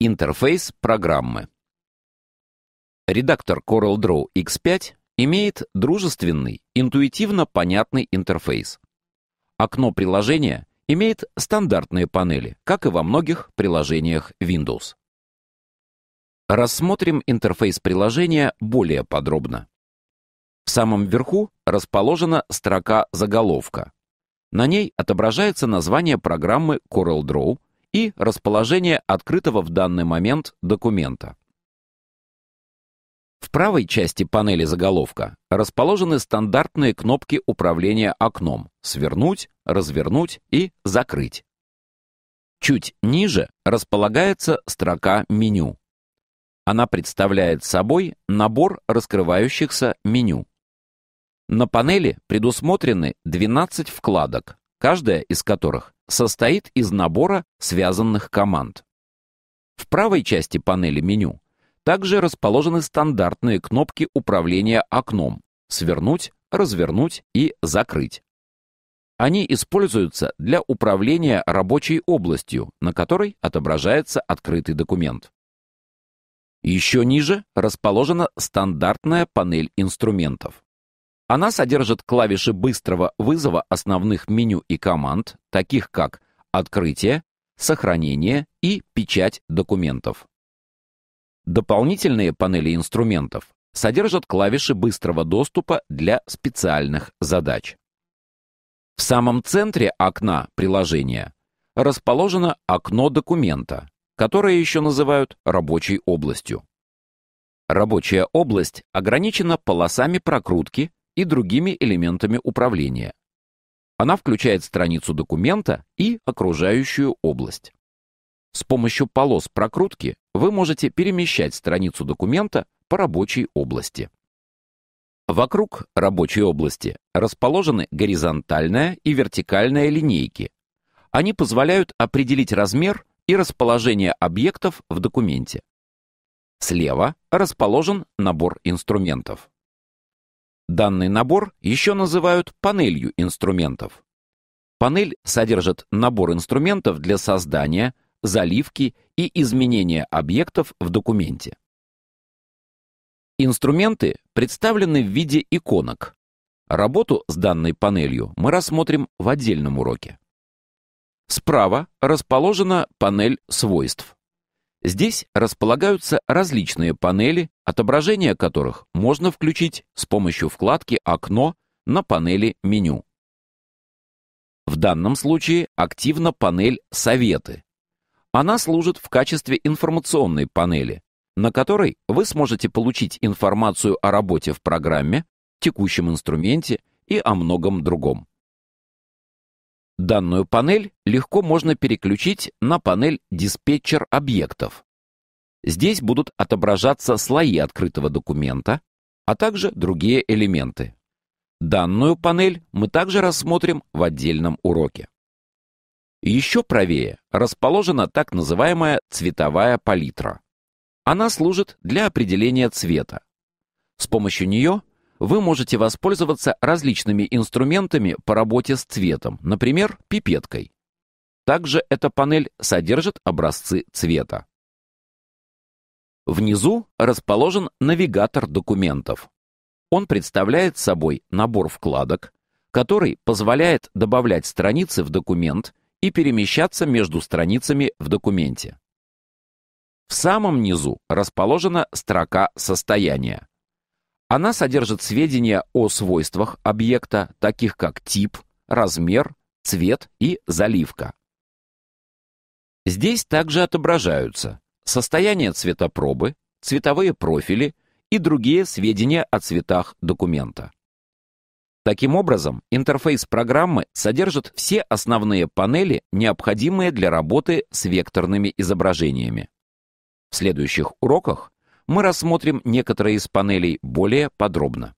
Интерфейс программы. Редактор CorelDRAW X5 имеет дружественный, интуитивно понятный интерфейс. Окно приложения имеет стандартные панели, как и во многих приложениях Windows. Рассмотрим интерфейс приложения более подробно. В самом верху расположена строка «Заголовка». На ней отображается название программы CorelDRAW, и расположение открытого в данный момент документа. В правой части панели заголовка расположены стандартные кнопки управления окном «Свернуть», «Развернуть» и «Закрыть». Чуть ниже располагается строка «Меню». Она представляет собой набор раскрывающихся меню. На панели предусмотрены 12 вкладок, каждая из которых состоит из набора связанных команд. В правой части панели меню также расположены стандартные кнопки управления окном «Свернуть», «Развернуть» и «Закрыть». Они используются для управления рабочей областью, на которой отображается открытый документ. Еще ниже расположена стандартная панель инструментов. Она содержит клавиши быстрого вызова основных меню и команд, таких как «Открытие», «Сохранение» и «Печать документов». Дополнительные панели инструментов содержат клавиши быстрого доступа для специальных задач. В самом центре окна приложения расположено окно документа, которое еще называют рабочей областью. Рабочая область ограничена полосами прокрутки, и другими элементами управления. Она включает страницу документа и окружающую область. С помощью полос прокрутки вы можете перемещать страницу документа по рабочей области. Вокруг рабочей области расположены горизонтальная и вертикальная линейки. Они позволяют определить размер и расположение объектов в документе. Слева расположен набор инструментов. Данный набор еще называют панелью инструментов. Панель содержит набор инструментов для создания, заливки и изменения объектов в документе. Инструменты представлены в виде иконок. Работу с данной панелью мы рассмотрим в отдельном уроке. Справа расположена панель свойств. Здесь располагаются различные панели, отображение которых можно включить с помощью вкладки «Окно» на панели «Меню». В данном случае активна панель «Советы». Она служит в качестве информационной панели, на которой вы сможете получить информацию о работе в программе, текущем инструменте и о многом другом. Данную панель легко можно переключить на панель «Диспетчер объектов». Здесь будут отображаться слои открытого документа, а также другие элементы. Данную панель мы также рассмотрим в отдельном уроке. Еще правее расположена так называемая цветовая палитра. Она служит для определения цвета. С помощью нее вы можете воспользоваться различными инструментами по работе с цветом, например, пипеткой. Также эта панель содержит образцы цвета. Внизу расположен навигатор документов. Он представляет собой набор вкладок, который позволяет добавлять страницы в документ и перемещаться между страницами в документе. В самом низу расположена строка состояния. Она содержит сведения о свойствах объекта, таких как тип, размер, цвет и заливка. Здесь также отображаются состояние цветопробы, цветовые профили и другие сведения о цветах документа. Таким образом, интерфейс программы содержит все основные панели, необходимые для работы с векторными изображениями. В следующих уроках мы рассмотрим некоторые из панелей более подробно.